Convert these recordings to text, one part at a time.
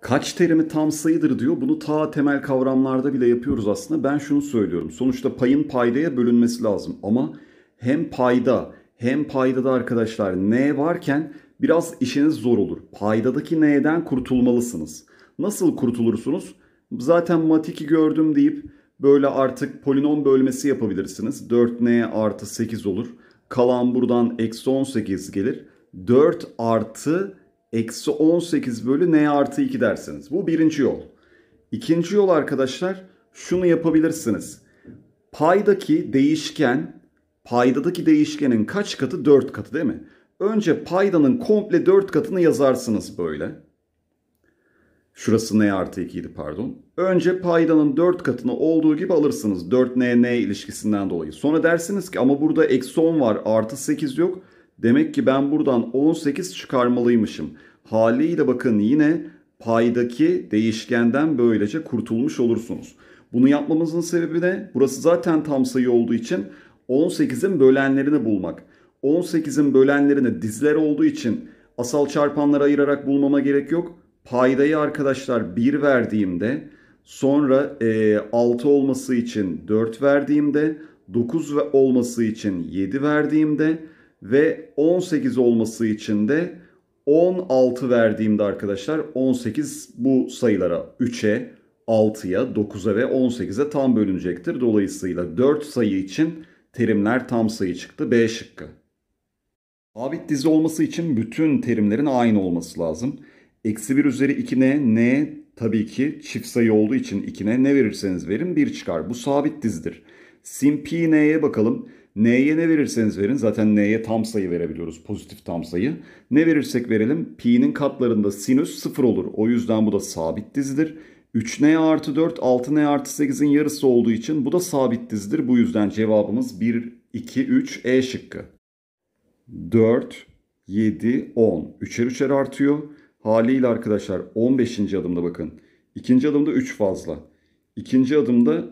Kaç terimi tam sayıdır diyor. Bunu ta temel kavramlarda bile yapıyoruz aslında. Ben şunu söylüyorum. Sonuçta payın paydaya bölünmesi lazım. Ama hem payda hem paydada arkadaşlar n'e varken biraz işiniz zor olur. Paydadaki n'eden kurtulmalısınız. Nasıl kurtulursunuz? Zaten matiki gördüm deyip böyle artık polinom bölmesi yapabilirsiniz. 4n artı 8 olur. Kalan buradan eksi 18 gelir. 4 artı eksi 18 bölü n artı 2 dersiniz. Bu birinci yol. İkinci yol arkadaşlar şunu yapabilirsiniz. Paydaki değişken, paydadaki değişkenin kaç katı? 4 katı değil mi? Önce paydanın komple 4 katını yazarsınız böyle. Şurası n artı 2 idi pardon. Önce paydanın 4 katını olduğu gibi alırsınız. 4n n ilişkisinden dolayı. Sonra dersiniz ki ama burada eksi 10 var artı 8 yok. Demek ki ben buradan 18 çıkarmalıymışım. Haliyle bakın yine paydaki değişkenden böylece kurtulmuş olursunuz. Bunu yapmamızın sebebi ne? Burası zaten tam sayı olduğu için 18'in bölenlerini bulmak. 18'in bölenlerini dizler olduğu için asal çarpanları ayırarak bulmama gerek yok. Paydayı arkadaşlar 1 verdiğimde sonra e, 6 olması için 4 verdiğimde 9 olması için 7 verdiğimde ve 18 olması için de 16 verdiğimde arkadaşlar 18 bu sayılara 3'e, 6'ya, 9'a ve 18'e tam bölünecektir. Dolayısıyla 4 sayı için terimler tam sayı çıktı. B şıkkı. Sabit dizi olması için bütün terimlerin aynı olması lazım. Eksi 1 üzeri 2n, n tabii ki çift sayı olduğu için 2n ne verirseniz verin 1 çıkar. Bu sabit dizidir. Sin pi n'ye bakalım. N'ye ne verirseniz verin zaten N'ye tam sayı verebiliyoruz pozitif tam sayı. Ne verirsek verelim pi'nin katlarında sinüs 0 olur. O yüzden bu da sabit dizidir. 3n artı 4 6n artı 8'in yarısı olduğu için bu da sabit dizidir. Bu yüzden cevabımız 1, 2, 3 E şıkkı. 4, 7, 10. Üçer üçer artıyor. Haliyle arkadaşlar 15. adımda bakın. İkinci adımda 3 fazla. İkinci adımda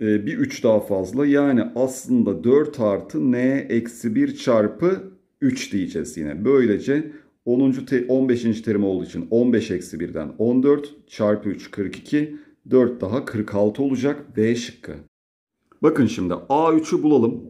e, bir 3 daha fazla. Yani aslında 4 artı n eksi 1 çarpı 3 diyeceğiz yine. Böylece 10. Te 15. terim olduğu için 15 eksi 1'den 14 çarpı 3 42 4 daha 46 olacak B şıkkı. Bakın şimdi A3'ü bulalım.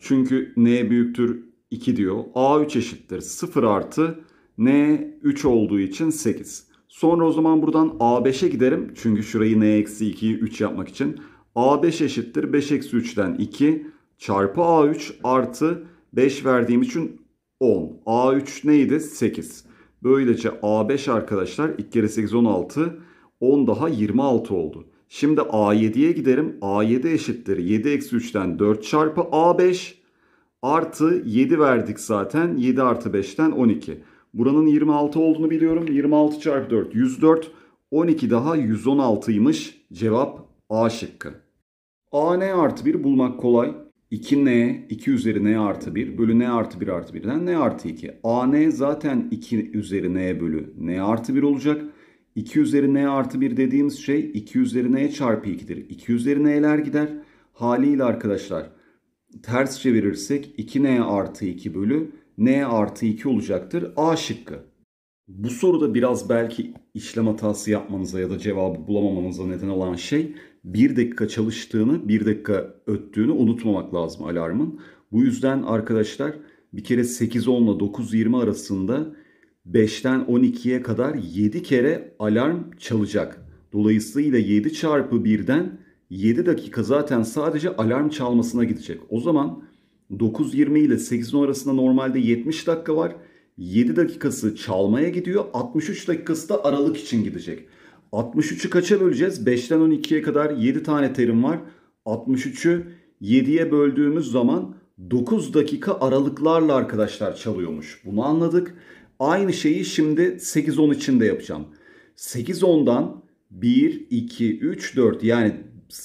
Çünkü n büyüktür 2 diyor. A3 eşittir 0 artı n 3 olduğu için 8. Sonra o zaman buradan A5'e giderim. Çünkü şurayı n eksi 2'yi 3 yapmak için. A5 eşittir 5 eksi 3'ten 2 çarpı A3 artı 5 verdiğim için 10. A3 neydi? 8. Böylece A5 arkadaşlar 2 kere 8 16. 10 daha 26 oldu. Şimdi A7'ye giderim. A7 eşittir 7 eksi 3'ten 4 çarpı A5 artı 7 verdik zaten. 7 artı 5'ten 12. Buranın 26 olduğunu biliyorum. 26 çarpı 4 104. 12 daha 116'ymış. Cevap A şıkkı. A n artı 1 bulmak kolay. 2N, 2 üzeri N artı 1 bölü N artı 1 artı 1'den N artı 2. n zaten 2 üzeri N bölü N artı 1 olacak. 2 üzeri N artı 1 dediğimiz şey 2 üzeri N çarpı 2'dir. 2 üzeri N'ler gider. Haliyle arkadaşlar ters çevirirsek 2N artı 2 bölü N artı 2 olacaktır. A şıkkı. Bu soruda biraz belki işlem hatası yapmanıza ya da cevabı bulamamanıza neden olan şey bir dakika çalıştığını, bir dakika öttüğünü unutmamak lazım alarmın. Bu yüzden arkadaşlar bir kere 8-10 ile 9-20 arasında 5'ten 12'ye kadar 7 kere alarm çalacak. Dolayısıyla 7 çarpı 1'den 7 dakika zaten sadece alarm çalmasına gidecek. O zaman 9-20 ile 8-10 arasında normalde 70 dakika var. 7 dakikası çalmaya gidiyor. 63 dakikası da aralık için gidecek. 63'ü kaça böleceğiz? 5'ten 12'ye kadar 7 tane terim var. 63'ü 7'ye böldüğümüz zaman 9 dakika aralıklarla arkadaşlar çalıyormuş. Bunu anladık. Aynı şeyi şimdi 8-10 için de yapacağım. 8-10'dan 1, 2, 3, 4 yani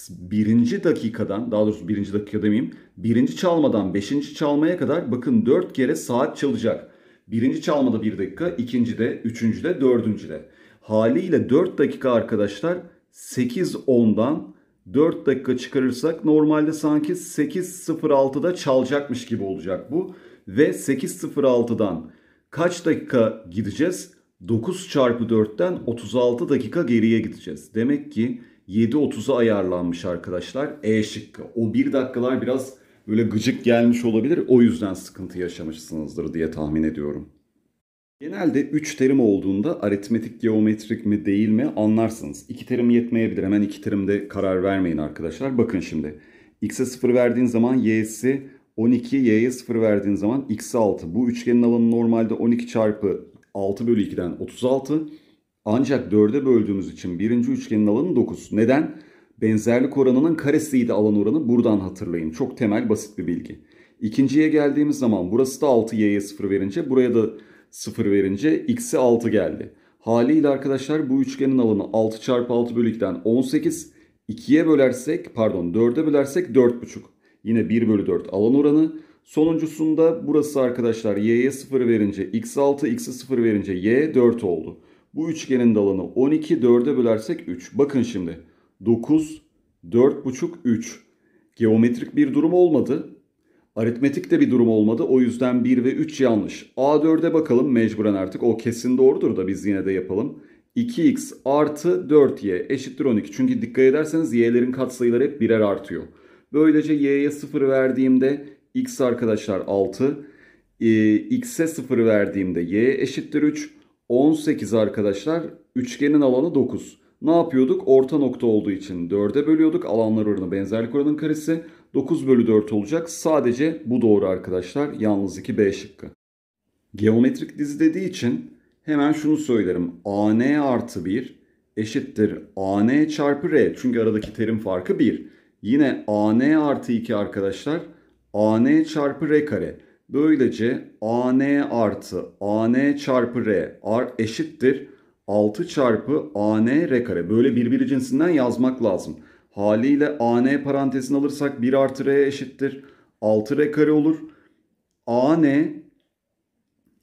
birinci dakikadan daha doğrusu birinci dakika demeyeyim. Birinci çalmadan beşinci çalmaya kadar bakın 4 kere saat çalacak. Birinci çalmada 1 bir dakika, ikinci de üçüncü de dördüncü de Haliyle 4 dakika arkadaşlar 8.10'dan 4 dakika çıkarırsak normalde sanki 8.06'da çalacakmış gibi olacak bu. Ve 8.06'dan kaç dakika gideceğiz? 9 çarpı 4'ten 36 dakika geriye gideceğiz. Demek ki 7.30'a ayarlanmış arkadaşlar. E şıkkı. O 1 dakikalar biraz böyle gıcık gelmiş olabilir. O yüzden sıkıntı yaşamışsınızdır diye tahmin ediyorum. Genelde 3 terim olduğunda aritmetik geometrik mi değil mi anlarsınız. 2 terim yetmeyebilir. Hemen 2 terimde karar vermeyin arkadaşlar. Bakın şimdi. X'e 0 verdiğin zaman y'si 12, y'ye 0 verdiğin zaman x'e 6. Bu üçgenin alanı normalde 12 çarpı 6 bölü 2'den 36. Ancak 4'e böldüğümüz için birinci üçgenin alanı 9. Neden? Benzerlik oranının karesiydi alan oranı buradan hatırlayın. Çok temel basit bir bilgi. İkinciye geldiğimiz zaman burası da 6 y'ye 0 verince buraya da 0 verince x'e 6 geldi. Haliyle arkadaşlar bu üçgenin alanı 6 çarpı 6 bölü 2'den 18. 2'ye bölersek pardon 4'e bölersek 4,5. Yine 1 bölü 4 alan oranı. Sonuncusunda burası arkadaşlar y'ye 0 verince x 6, x'e 0 verince y 4 oldu. Bu üçgenin de alanı 12, 4'e bölersek 3. Bakın şimdi 9, 4,5, 3. Geometrik bir durum olmadı. Aritmetik de bir durum olmadı. O yüzden 1 ve 3 yanlış. A4'e bakalım mecburen artık. O kesin doğrudur da biz yine de yapalım. 2x artı 4y eşittir 12. Çünkü dikkat ederseniz y'lerin katsayıları hep birer artıyor. Böylece y'ye 0 verdiğimde x arkadaşlar 6. E, ee, x'e 0 verdiğimde y eşittir 3. 18 arkadaşlar üçgenin alanı 9. Ne yapıyorduk? Orta nokta olduğu için 4'e bölüyorduk. Alanlar oranı benzerlik oranının karesi. 9 bölü 4 olacak. Sadece bu doğru arkadaşlar. Yalnız 2 B şıkkı. Geometrik dizi dediği için hemen şunu söylerim. AN artı 1 eşittir AN çarpı R. Çünkü aradaki terim farkı 1. Yine AN artı 2 arkadaşlar. AN çarpı R kare. Böylece AN artı AN çarpı R ar eşittir 6 çarpı an r kare. Böyle birbiri cinsinden yazmak lazım. Haliyle an parantezini alırsak 1 artı r eşittir. 6 r kare olur. an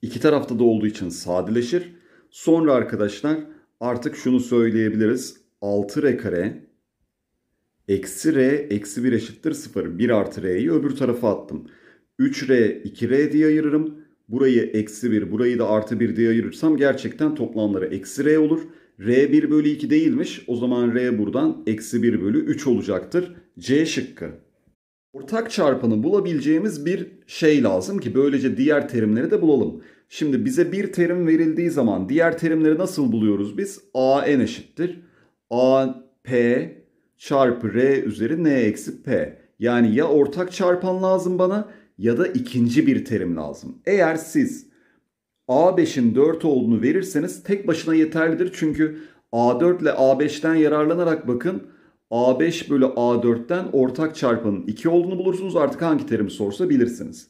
iki tarafta da olduğu için sadeleşir. Sonra arkadaşlar artık şunu söyleyebiliriz. 6 r kare eksi r eksi 1 eşittir 0. 1 artı r'yi öbür tarafa attım. 3r 2r diye ayırırım burayı eksi 1, burayı da artı 1 diye ayırırsam gerçekten toplamları eksi r olur. r 1 bölü 2 değilmiş. O zaman r buradan eksi 1 bölü 3 olacaktır. C şıkkı. Ortak çarpanı bulabileceğimiz bir şey lazım ki böylece diğer terimleri de bulalım. Şimdi bize bir terim verildiği zaman diğer terimleri nasıl buluyoruz biz? a n eşittir. a p çarpı r üzeri n eksi p. Yani ya ortak çarpan lazım bana ya da ikinci bir terim lazım. Eğer siz A5'in 4 olduğunu verirseniz tek başına yeterlidir. Çünkü A4 ile A5'ten yararlanarak bakın A5 bölü A4'ten ortak çarpanın 2 olduğunu bulursunuz. Artık hangi terimi sorsa bilirsiniz.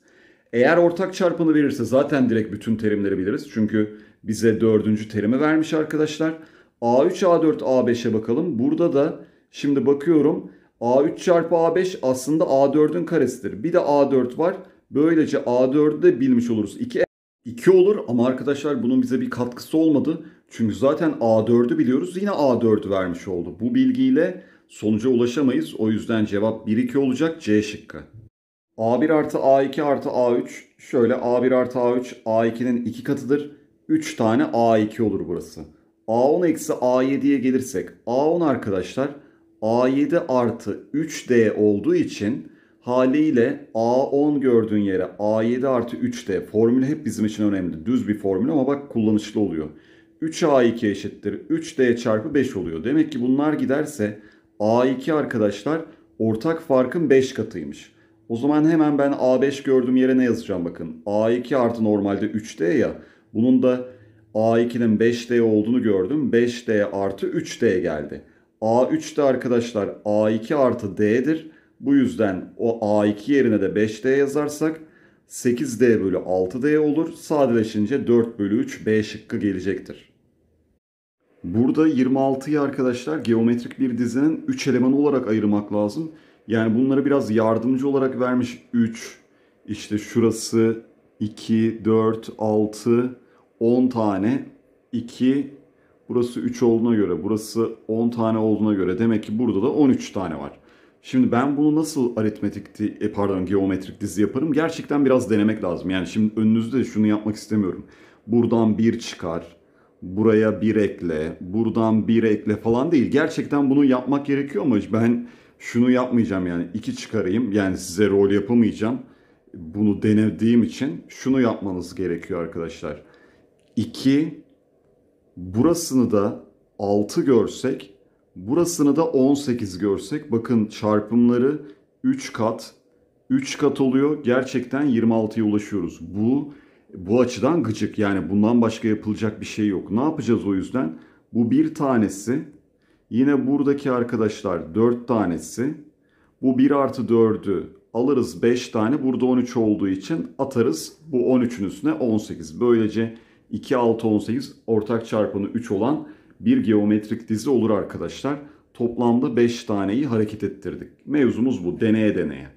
Eğer ortak çarpanı verirse zaten direkt bütün terimleri biliriz. Çünkü bize dördüncü terimi vermiş arkadaşlar. A3, A4, A5'e bakalım. Burada da şimdi bakıyorum A3 çarpı A5 aslında A4'ün karesidir. Bir de A4 var. Böylece A4'ü de bilmiş oluruz. 2 2 olur ama arkadaşlar bunun bize bir katkısı olmadı. Çünkü zaten A4'ü biliyoruz. Yine A4'ü vermiş oldu. Bu bilgiyle sonuca ulaşamayız. O yüzden cevap 1-2 olacak C şıkkı. A1 artı A2 artı A3 şöyle A1 artı A3 A2'nin 2 katıdır. 3 tane A2 olur burası. A10 eksi A7'ye gelirsek A10 arkadaşlar A7 artı 3D olduğu için haliyle A10 gördüğün yere A7 artı 3D formülü hep bizim için önemli. Düz bir formül ama bak kullanışlı oluyor. 3A2 eşittir 3D çarpı 5 oluyor. Demek ki bunlar giderse A2 arkadaşlar ortak farkın 5 katıymış. O zaman hemen ben A5 gördüğüm yere ne yazacağım bakın. A2 artı normalde 3D ya. Bunun da A2'nin 5D olduğunu gördüm. 5D artı 3D geldi. A3 de arkadaşlar A2 artı D'dir. Bu yüzden o A2 yerine de 5D yazarsak 8D bölü 6D olur. Sadeleşince 4 bölü 3 B şıkkı gelecektir. Burada 26'yı arkadaşlar geometrik bir dizinin 3 elemanı olarak ayırmak lazım. Yani bunları biraz yardımcı olarak vermiş 3, işte şurası 2, 4, 6, 10 tane 2, Burası 3 olduğuna göre, burası 10 tane olduğuna göre demek ki burada da 13 tane var. Şimdi ben bunu nasıl aritmetik, e, pardon geometrik dizi yaparım? Gerçekten biraz denemek lazım. Yani şimdi önünüzde şunu yapmak istemiyorum. Buradan 1 çıkar, buraya 1 ekle, buradan 1 ekle falan değil. Gerçekten bunu yapmak gerekiyor ama ben şunu yapmayacağım yani 2 çıkarayım. Yani size rol yapamayacağım. Bunu denediğim için şunu yapmanız gerekiyor arkadaşlar. 2 Burasını da 6 görsek, burasını da 18 görsek bakın çarpımları 3 kat 3 kat oluyor. Gerçekten 26'ya ulaşıyoruz. Bu bu açıdan gıcık. Yani bundan başka yapılacak bir şey yok. Ne yapacağız o yüzden? Bu bir tanesi. Yine buradaki arkadaşlar 4 tanesi. Bu 1 artı 4'ü alırız 5 tane. Burada 13 olduğu için atarız. Bu 13'ün üstüne 18. Böylece 2, 6, 18 ortak çarpanı 3 olan bir geometrik dizi olur arkadaşlar. Toplamda 5 taneyi hareket ettirdik. Mevzumuz bu deneye deneye.